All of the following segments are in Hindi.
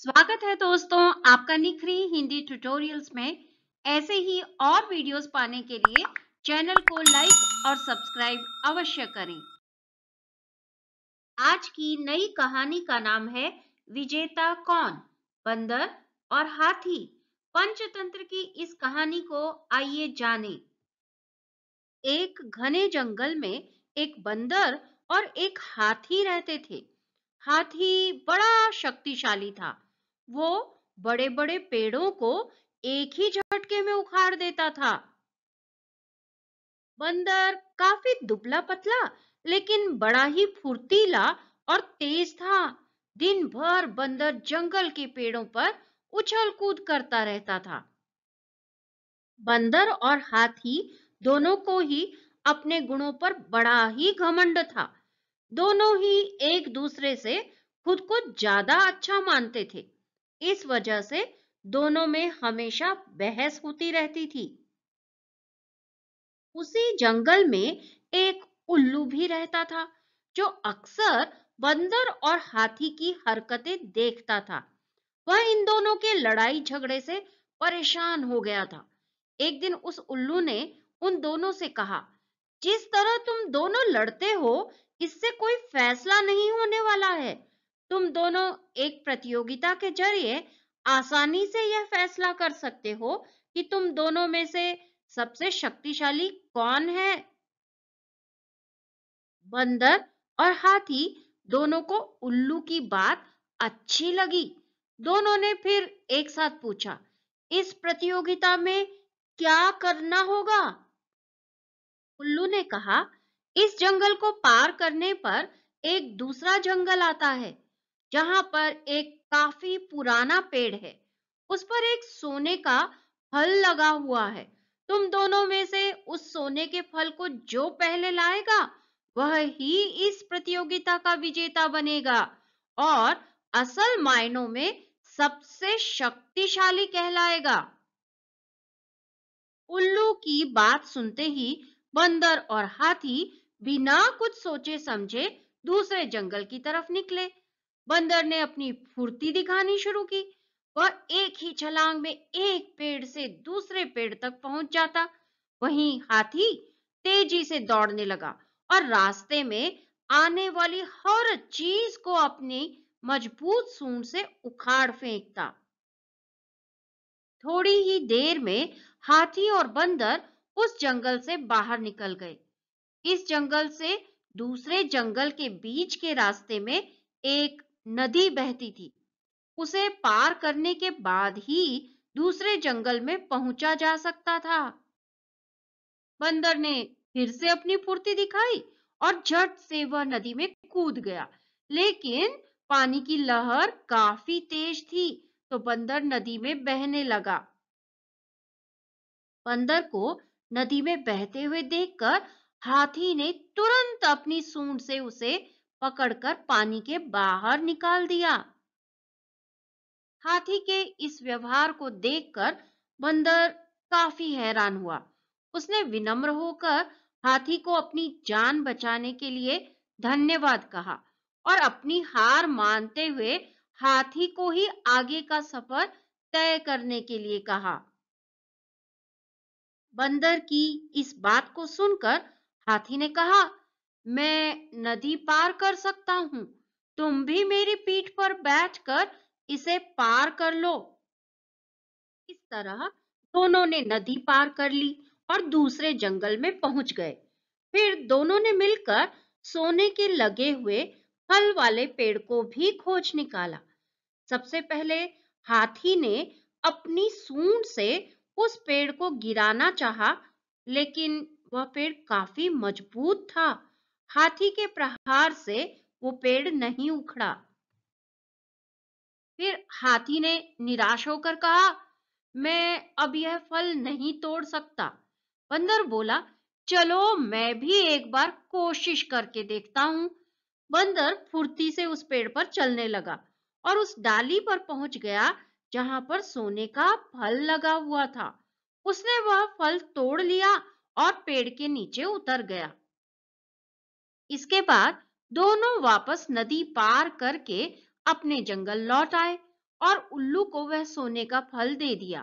स्वागत है दोस्तों आपका निखरी हिंदी ट्यूटोरियल्स में ऐसे ही और वीडियोस पाने के लिए चैनल को लाइक और सब्सक्राइब अवश्य करें आज की नई कहानी का नाम है विजेता कौन बंदर और हाथी पंचतंत्र की इस कहानी को आइए जानें। एक घने जंगल में एक बंदर और एक हाथी रहते थे हाथी बड़ा शक्तिशाली था वो बड़े बड़े पेड़ों को एक ही झटके में उखाड़ देता था बंदर काफी दुबला पतला लेकिन बड़ा ही फुर्तीला और तेज था दिन भर बंदर जंगल के पेड़ों पर उछल कूद करता रहता था बंदर और हाथी दोनों को ही अपने गुणों पर बड़ा ही घमंड था दोनों ही एक दूसरे से खुद को ज्यादा अच्छा मानते थे इस वजह से दोनों में हमेशा बहस होती रहती थी उसी जंगल में एक उल्लू भी रहता था जो अक्सर बंदर और हाथी की हरकतें देखता था वह इन दोनों के लड़ाई झगड़े से परेशान हो गया था एक दिन उस उल्लू ने उन दोनों से कहा जिस तरह तुम दोनों लड़ते हो इससे कोई फैसला नहीं होने वाला है तुम दोनों एक प्रतियोगिता के जरिए आसानी से यह फैसला कर सकते हो कि तुम दोनों में से सबसे शक्तिशाली कौन है बंदर और हाथी दोनों को उल्लू की बात अच्छी लगी दोनों ने फिर एक साथ पूछा इस प्रतियोगिता में क्या करना होगा उल्लू ने कहा इस जंगल को पार करने पर एक दूसरा जंगल आता है जहां पर एक काफी पुराना पेड़ है उस पर एक सोने का फल लगा हुआ है तुम दोनों में से उस सोने के फल को जो पहले लाएगा वह ही इस प्रतियोगिता का विजेता बनेगा और असल मायनों में सबसे शक्तिशाली कहलाएगा उल्लू की बात सुनते ही बंदर और हाथी बिना कुछ सोचे समझे दूसरे जंगल की तरफ निकले बंदर ने अपनी फुर्ती दिखानी शुरू की वह एक ही छलांग में एक पेड़ से दूसरे पेड़ तक पहुंच जाता वहीं हाथी तेजी से दौड़ने लगा और रास्ते में आने वाली हर चीज को अपनी मजबूत सूंड से उखाड़ फेंकता थोड़ी ही देर में हाथी और बंदर उस जंगल से बाहर निकल गए इस जंगल से दूसरे जंगल के बीच के रास्ते में एक नदी बहती थी उसे पार करने के बाद ही दूसरे जंगल में पहुंचा जा सकता था बंदर ने फिर से अपनी फुर्ती दिखाई और झट से वह नदी में कूद गया लेकिन पानी की लहर काफी तेज थी तो बंदर नदी में बहने लगा बंदर को नदी में बहते हुए देखकर हाथी ने तुरंत अपनी सूंड से उसे पकड़कर पानी के बाहर निकाल दिया हाथी के इस व्यवहार को देखकर बंदर काफी हैरान हुआ उसने विनम्र होकर हाथी को अपनी जान बचाने के लिए धन्यवाद कहा और अपनी हार मानते हुए हाथी को ही आगे का सफर तय करने के लिए कहा बंदर की इस बात को सुनकर हाथी ने कहा मैं नदी पार कर सकता हूँ तुम भी मेरी पीठ पर बैठकर इसे पार कर लो इस तरह दोनों ने नदी पार कर ली और दूसरे जंगल में पहुंच गए फिर दोनों ने मिलकर सोने के लगे हुए फल वाले पेड़ को भी खोज निकाला सबसे पहले हाथी ने अपनी सूंड से उस पेड़ को गिराना चाहा, लेकिन वह पेड़ काफी मजबूत था हाथी के प्रहार से वो पेड़ नहीं उखड़ा फिर हाथी ने निराश होकर कहा मैं अब यह फल नहीं तोड़ सकता बंदर बोला चलो मैं भी एक बार कोशिश करके देखता हूँ बंदर फुर्ती से उस पेड़ पर चलने लगा और उस डाली पर पहुंच गया जहां पर सोने का फल लगा हुआ था उसने वह फल तोड़ लिया और पेड़ के नीचे उतर गया इसके बाद दोनों वापस नदी पार करके अपने जंगल लौट आए और उल्लू को वह सोने का फल दे दिया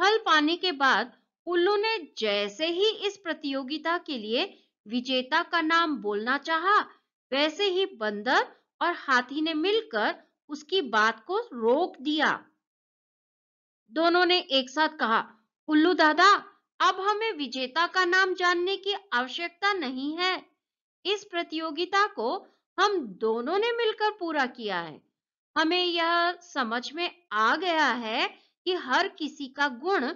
फल पाने के बाद उल्लू ने जैसे ही इस प्रतियोगिता के लिए विजेता का नाम बोलना चाहा, वैसे ही बंदर और हाथी ने मिलकर उसकी बात को रोक दिया दोनों ने एक साथ कहा उल्लू दादा अब हमें विजेता का नाम जानने की आवश्यकता नहीं है इस प्रतियोगिता को हम दोनों ने मिलकर पूरा किया है हमें यह समझ में आ गया है कि हर किसी का गुण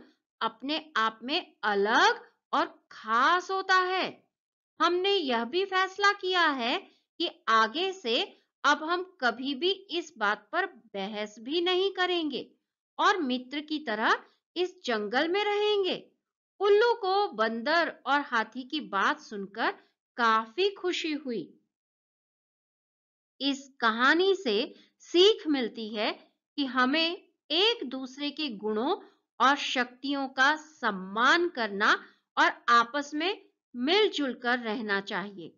अपने आप में अलग और खास होता है हमने यह भी फैसला किया है कि आगे से अब हम कभी भी इस बात पर बहस भी नहीं करेंगे और मित्र की तरह इस जंगल में रहेंगे उल्लू को बंदर और हाथी की बात सुनकर काफी खुशी हुई इस कहानी से सीख मिलती है कि हमें एक दूसरे के गुणों और शक्तियों का सम्मान करना और आपस में मिलजुल कर रहना चाहिए